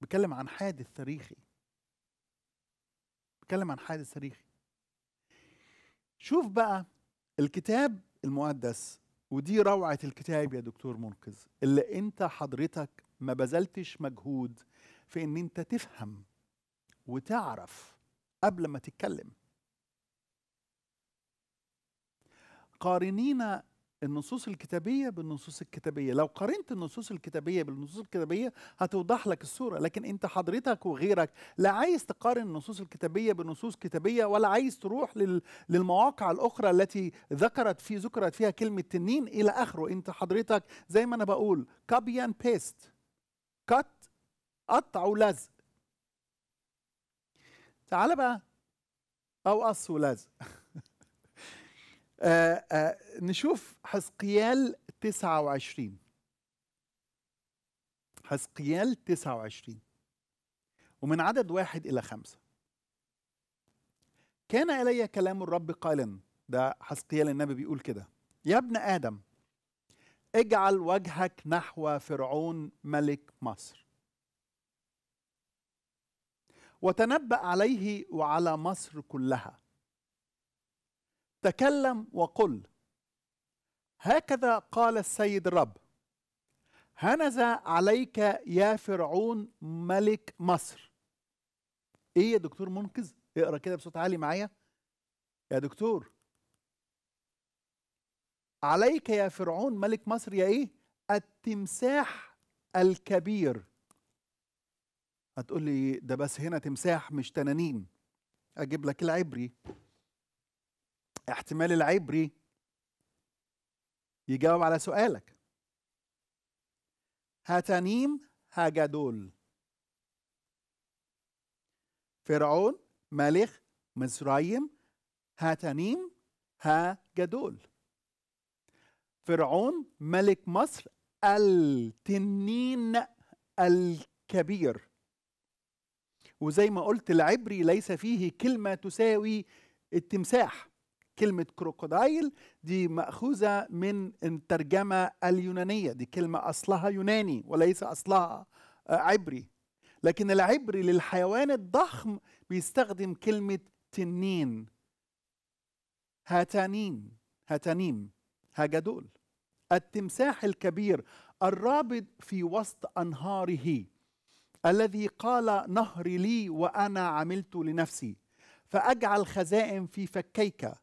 بيتكلم عن حادث تاريخي بيتكلم عن حادث تاريخي شوف بقى الكتاب المقدس ودي روعة الكتاب يا دكتور منقذ اللي انت حضرتك ما بذلتش مجهود في ان انت تفهم وتعرف قبل ما تتكلم قارنين النصوص الكتابية بالنصوص الكتابية لو قارنت النصوص الكتابية بالنصوص الكتابية هتوضح لك الصورة لكن انت حضرتك وغيرك لا عايز تقارن النصوص الكتابية بنصوص كتابية ولا عايز تروح للمواقع الأخرى التي ذكرت في ذكرت فيها كلمة تنين إلى آخره انت حضرتك زي ما أنا بقول كابي اند بيست كت قطع ولزق تعال بقى أو قص ولزق آآ آه، آآ آه، نشوف حزقيال 29 حزقيال 29 ومن عدد واحد إلى خمسة كان إلي كلام الرب قائلا ده حزقيال النبي بيقول كده يا ابن آدم اجعل وجهك نحو فرعون ملك مصر وتنبأ عليه وعلى مصر كلها تكلم وقل هكذا قال السيد الرب هنذا عليك يا فرعون ملك مصر ايه يا دكتور منقذ اقرا كده بصوت عالي معايا يا دكتور عليك يا فرعون ملك مصر يا ايه التمساح الكبير هتقول لي ده بس هنا تمساح مش تنانين اجيب لك العبري احتمال العبري يجاوب على سؤالك هاتانيم هاجادول فرعون ملك مصريم هاتانيم هاجادول فرعون ملك مصر التنين الكبير وزي ما قلت العبري ليس فيه كلمة تساوي التمساح كلمة كروكودايل دي مأخوذة من الترجمة اليونانية دي كلمة أصلها يوناني وليس أصلها آه، عبري لكن العبري للحيوان الضخم بيستخدم كلمة تنين هاتانين هاتانيم هاجدول التمساح الكبير الرابد في وسط أنهاره الذي قال نهري لي وأنا عملت لنفسي فأجعل خزائن في فكيك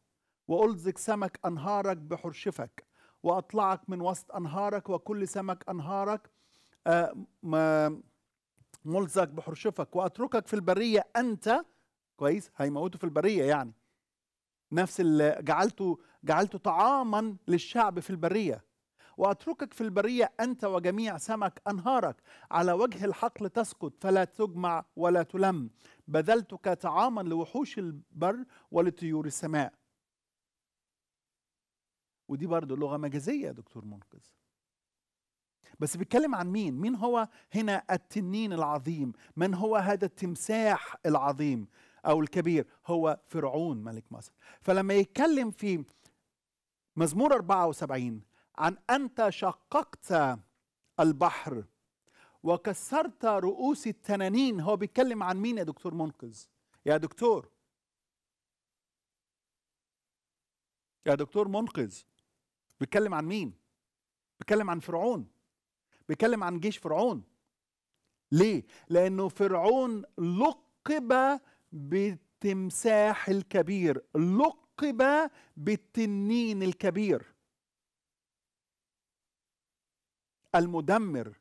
وألزق سمك أنهارك بحرشفك وأطلعك من وسط أنهارك وكل سمك أنهارك آه، ملزق بحرشفك وأتركك في البرية أنت كويس هيموتوا في البرية يعني نفس اللي جعلته جعلته طعاما للشعب في البريه واتركك في البريه انت وجميع سمك انهارك على وجه الحقل تسقط فلا تجمع ولا تلم بذلتك طعاما لوحوش البر ولطيور السماء ودي برضو لغه مجازيه يا دكتور منقذ بس بيتكلم عن مين مين هو هنا التنين العظيم من هو هذا التمساح العظيم او الكبير هو فرعون ملك مصر فلما يتكلم في مزمور 74 عن انت شققت البحر وكسرت رؤوس التنانين هو بيتكلم عن مين يا دكتور منقذ يا دكتور يا دكتور منقذ بيتكلم عن مين بيتكلم عن فرعون بيتكلم عن جيش فرعون ليه لانه فرعون لقب بالتمساح الكبير لقب بالتنين الكبير المدمر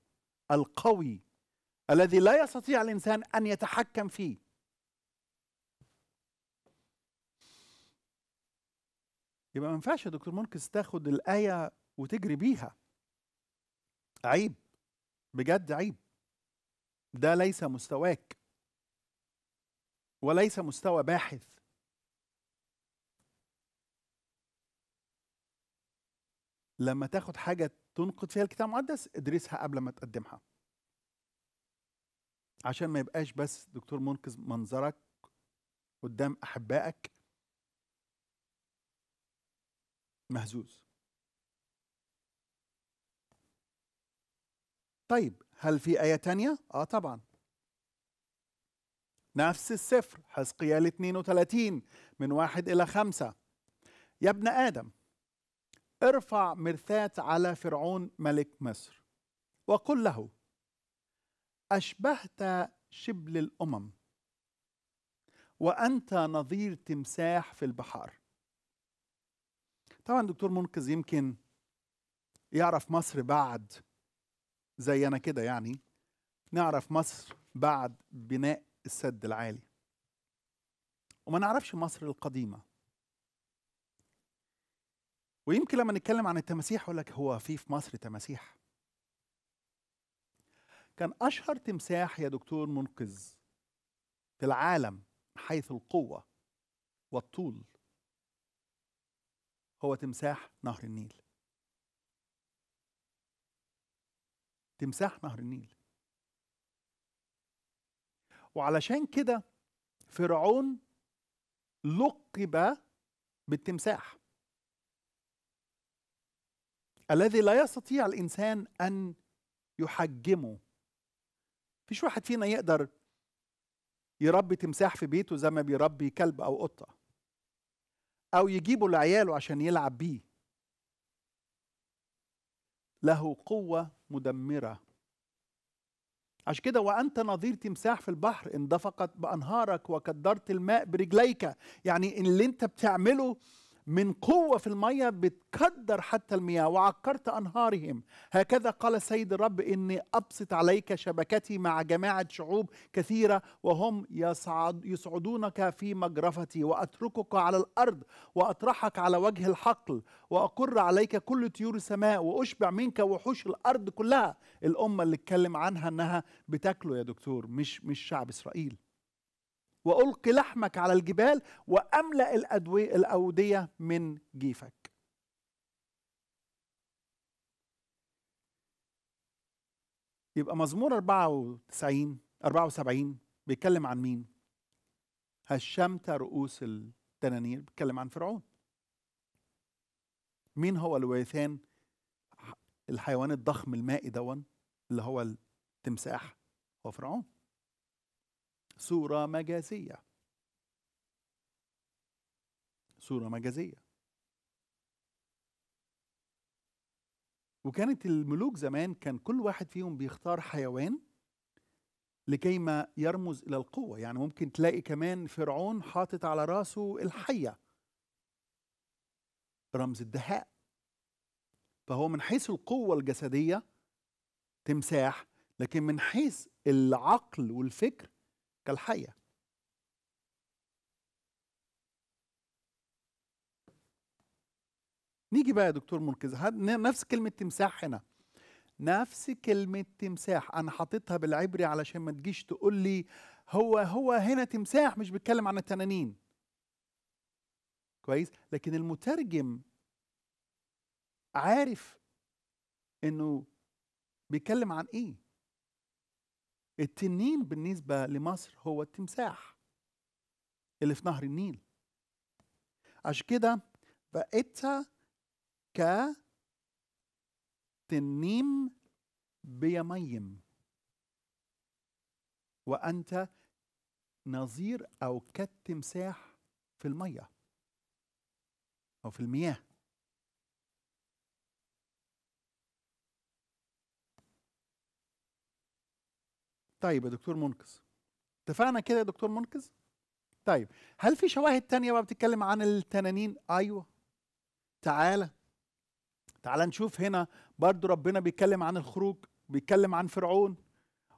القوي الذي لا يستطيع الانسان ان يتحكم فيه يبقى ما ينفعش يا دكتور منقذ تاخد الايه وتجري بيها عيب بجد عيب ده ليس مستواك وليس مستوى باحث لما تاخد حاجه تنقد فيها الكتاب المقدس ادرسها قبل ما تقدمها عشان ما يبقاش بس دكتور منقذ منظرك قدام احبائك مهزوز طيب هل في آية تانية؟ آه طبعا نفس السفر حزقيال 32 من واحد إلى خمسة يا ابن آدم ارفع مرثاة على فرعون ملك مصر وقل له أشبهت شبل الأمم وأنت نظير تمساح في البحار طبعا دكتور منقذ يمكن يعرف مصر بعد زي انا كده يعني نعرف مصر بعد بناء السد العالي وما نعرفش مصر القديمه ويمكن لما نتكلم عن التماسيح اقول لك هو في في مصر تماسيح كان اشهر تمساح يا دكتور منقذ في العالم حيث القوه والطول هو تمساح نهر النيل تمساح نهر النيل وعلشان كده فرعون لقب بالتمساح الذي لا يستطيع الانسان ان يحجمه مفيش واحد فينا يقدر يربي تمساح في بيته زي ما بيربي كلب او قطه أو يجيبه لعياله عشان يلعب بيه له قوة مدمرة عشان كده وأنت نظير تمساح في البحر اندفقت بأنهارك وكدرت الماء برجليك يعني اللي أنت بتعمله من قوة في المية بتكدر حتى المياه وعكرت أنهارهم هكذا قال السيد الرب إني أبسط عليك شبكتي مع جماعة شعوب كثيرة وهم يصعد يصعدونك في مجرفتي وأتركك على الأرض وأطرحك على وجه الحقل وأقر عليك كل طيور السماء وأشبع منك وحوش الأرض كلها الأمة اللي اتكلم عنها إنها بتاكله يا دكتور مش مش شعب إسرائيل وألقي لحمك على الجبال وأملأ الأدوية الأودية من جيفك يبقى مزمور 94 74 بيتكلم عن مين؟ هشمت رؤوس التنانير بيتكلم عن فرعون مين هو الويثان الحيوان الضخم المائي دون اللي هو التمساح هو فرعون صورة مجازية صورة مجازية وكانت الملوك زمان كان كل واحد فيهم بيختار حيوان لكي ما يرمز إلى القوة يعني ممكن تلاقي كمان فرعون حاطط على راسه الحية رمز الدهاء فهو من حيث القوة الجسدية تمساح لكن من حيث العقل والفكر الحية نيجي بقى يا دكتور منقذ نفس كلمة تمساح هنا نفس كلمة تمساح أنا حاططها بالعبري علشان ما تجيش تقول لي هو هو هنا تمساح مش بيتكلم عن التنانين كويس لكن المترجم عارف انه بيتكلم عن ايه التنين بالنسبة لمصر هو التمساح اللي في نهر النيل عشان كده بقيت ك تنيم بيميم وأنت نظير أو كالتمساح في المية أو في المياه طيب يا دكتور منقذ اتفقنا كده يا دكتور منقذ طيب هل في شواهد تانية بقى بتتكلم عن التنانين ايوه تعالى تعالى نشوف هنا برضو ربنا بيتكلم عن الخروج بيتكلم عن فرعون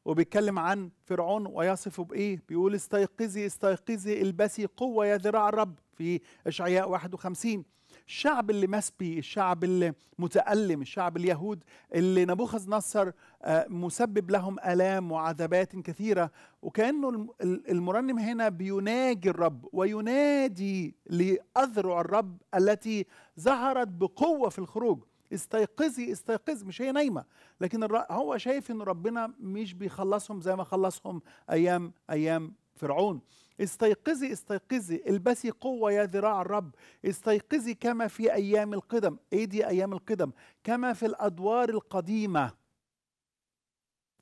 وبيتكلم عن فرعون ويصفه بايه بيقول استيقظي استيقظي البسي قوه يا ذراع الرب في اشعياء 51 الشعب اللي مسبي الشعب اللي متألم الشعب اليهود اللي نبوخذ نصر آه، مسبب لهم آلام وعذابات كثيرة وكأنه المرنم هنا بيناجي الرب وينادي لأذرع الرب التي ظهرت بقوة في الخروج استيقظي استيقظ مش هي نايمة لكن هو شايف ان ربنا مش بيخلصهم زي ما خلصهم ايام ايام فرعون استيقظي استيقظي البسي قوة يا ذراع الرب استيقظي كما في أيام القدم إيه دي أيام القدم كما في الأدوار القديمة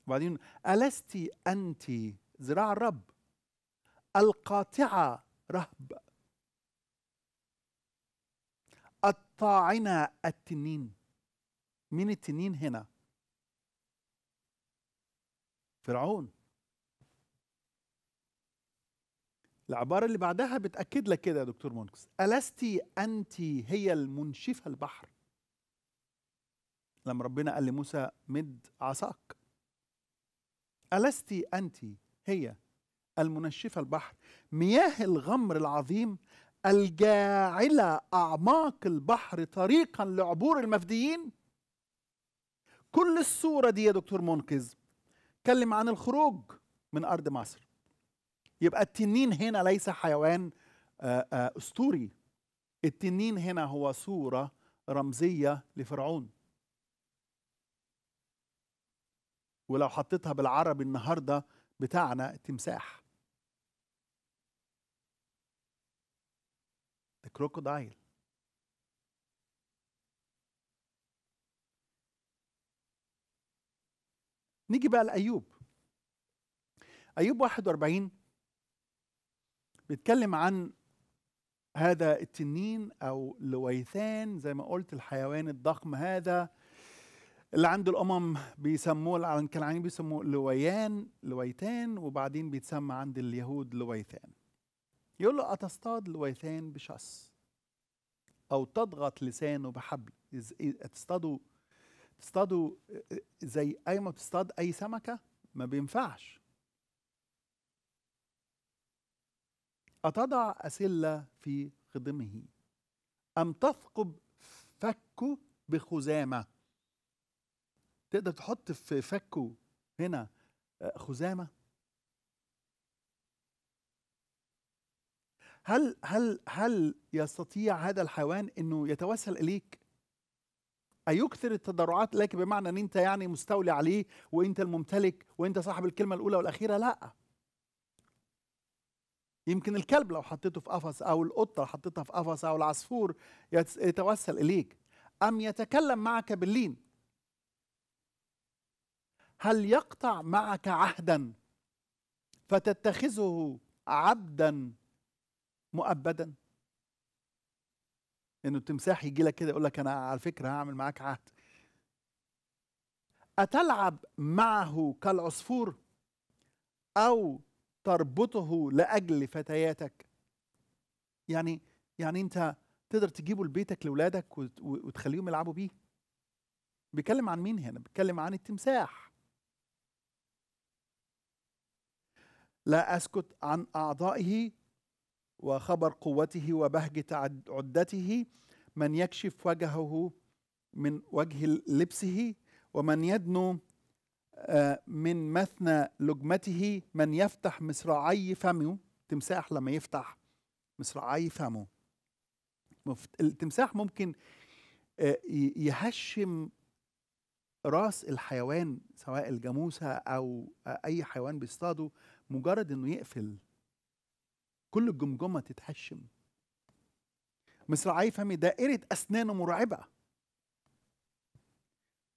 وبعدين ألست أنت ذراع الرب القاطعة رهب الطاعنة التنين مين التنين هنا فرعون العبارة اللي بعدها بتأكد لك كده يا دكتور مونكس ألست أنت هي المنشفة البحر لما ربنا قال لموسى مد عصاك ألست أنت هي المنشفة البحر مياه الغمر العظيم الجاعلة أعماق البحر طريقا لعبور المفديين كل الصورة دي يا دكتور منقذ تكلم عن الخروج من أرض مصر يبقى التنين هنا ليس حيوان آه، آه، اسطوري التنين هنا هو صوره رمزيه لفرعون ولو حطيتها بالعربي النهارده بتاعنا التمساح كروكودايل نيجي بقى لأيوب أيوب 41 بيتكلم عن هذا التنين او لويثان زي ما قلت الحيوان الضخم هذا اللي عند الامم بيسموه الكنعانيين بيسموه لويان لويتان وبعدين بيتسمى عند اليهود لويثان يقول له اتصطاد لويثان بشص او تضغط لسانه بحبل تصطادوا تصطادوا زي اي ما بتصطاد اي سمكه ما بينفعش أتضع أسلة في خدمه أم تثقب فكه بخزامة تقدر تحط في فكه هنا آه، خزامة هل هل هل يستطيع هذا الحيوان انه يتوسل اليك؟ ايكثر التضرعات لك بمعنى ان انت يعني مستولي عليه وانت الممتلك وانت صاحب الكلمه الاولى والاخيره؟ لا. يمكن الكلب لو حطيته في قفص او القطه لو حطيتها في قفص او العصفور يتوسل اليك ام يتكلم معك باللين هل يقطع معك عهدا فتتخذه عبدا مؤبدا انه التمساح يجي لك كده يقول لك انا على فكره هعمل معاك عهد اتلعب معه كالعصفور او تربطه لاجل فتياتك يعني يعني انت تقدر تجيبه لبيتك لاولادك وتخليهم يلعبوا بيه بيتكلم عن مين هنا بيتكلم عن التمساح لا اسكت عن اعضائه وخبر قوته وبهجة عدته من يكشف وجهه من وجه لبسه ومن يدنو آه، من مثنى لجمته من يفتح مصراعي فمه تمساح لما يفتح مصراعي فمه التمساح ممكن آه، يهشم راس الحيوان سواء الجاموسه او اي حيوان بيصطاده مجرد انه يقفل كل الجمجمه تتهشم مصراعي فمي دائره اسنانه مرعبه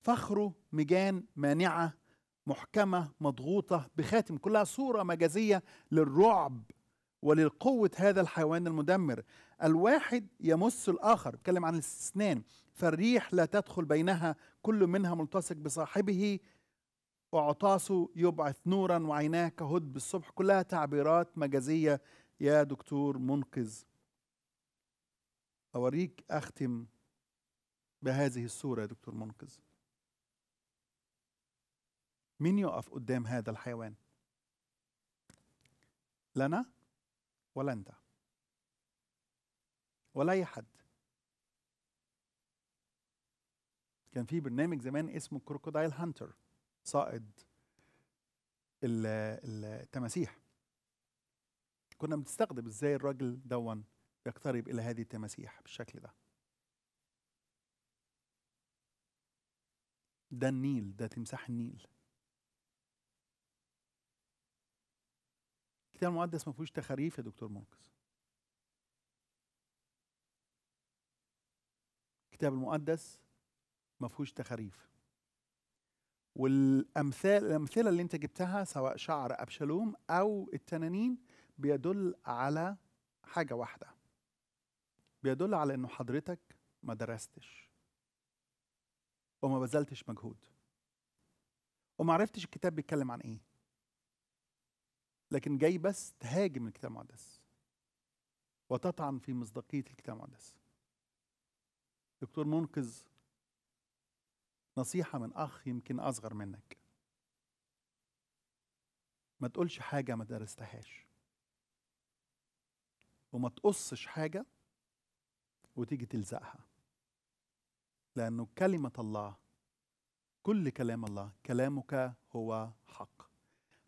فخره مجان مانعه محكمة مضغوطة بخاتم كلها صورة مجازية للرعب وللقوة هذا الحيوان المدمر الواحد يمس الآخر تكلم عن الاسنان فالريح لا تدخل بينها كل منها ملتصق بصاحبه وعطاسه يبعث نورا وعيناه كهد الصبح كلها تعبيرات مجازية يا دكتور منقذ أوريك أختم بهذه الصورة يا دكتور منقذ مين يقف قدام هذا الحيوان لا انا ولا انت ولا اي حد كان في برنامج زمان اسمه كروكودايل هانتر صائد التماسيح كنا بنستخدم ازاي الراجل دون يقترب الى هذه التماسيح بالشكل ده ده النيل ده تمساح النيل الكتاب المقدس ما فيهوش تخاريف يا دكتور مرقس الكتاب المقدس ما فيهوش تخاريف والامثال الامثله اللي انت جبتها سواء شعر ابشالوم او التنانين بيدل على حاجه واحده بيدل على انه حضرتك ما درستش وما بذلتش مجهود وما عرفتش الكتاب بيتكلم عن ايه لكن جاي بس تهاجم الكتاب المقدس وتطعن في مصداقية الكتاب المقدس دكتور منقذ نصيحة من أخ يمكن أصغر منك ما تقولش حاجة ما درستهاش وما تقصش حاجة وتيجي تلزقها لأنه كلمة الله كل كلام الله كلامك هو حق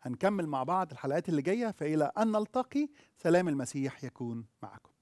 هنكمل مع بعض الحلقات اللي جايه فإلى أن نلتقي سلام المسيح يكون معكم